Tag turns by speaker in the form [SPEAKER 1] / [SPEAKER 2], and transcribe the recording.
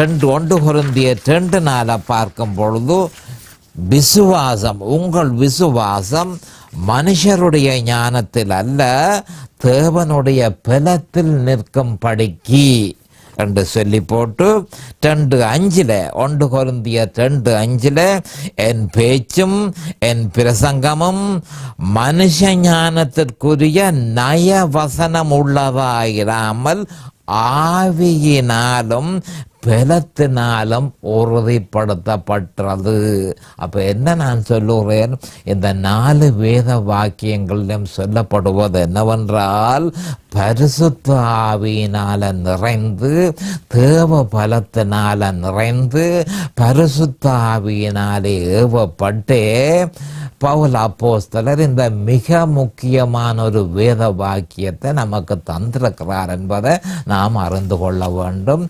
[SPEAKER 1] ரெண்டு ஒன்று பொருந்திய ரெண்டு நாளை பார்க்கும் பொழுது விசுவாசம் உங்கள் விசுவாசம் மனுஷருடைய ஞானத்தில் அல்ல தேவனுடைய பலத்தில் நிற்கும் படிக்கி என்று சொல்லி போட்டு ரெண்டு அஞ்சில் ஒன்று கொருந்திய ரெண்டு அஞ்சில் என் பேச்சும் என் பிரசங்கமும் மனுஷ ஞானத்திற்குரிய நயவசனம் வசனம் உள்ளதாயிராமல் ஆவியினாலும் பலத்தினாலும் உறுதிப்படுத்தப்பட்டது அப்போ என்ன நான் சொல்லுகிறேன் இந்த நாலு வேத வாக்கியங்களிலும் சொல்லப்படுவது என்னவென்றால் பரிசுத்த ஆவியினால நிறைந்து தேவ பலத்தினால நிறைந்து பரிசுத்த ஆவியினாலே ஏவப்பட்டே பவுல் அப்போஸ்தலர் இந்த மிக முக்கியமான ஒரு வேத வாக்கியத்தை நமக்கு தந்திருக்கிறார் என்பதை நாம் அறிந்து கொள்ள வேண்டும்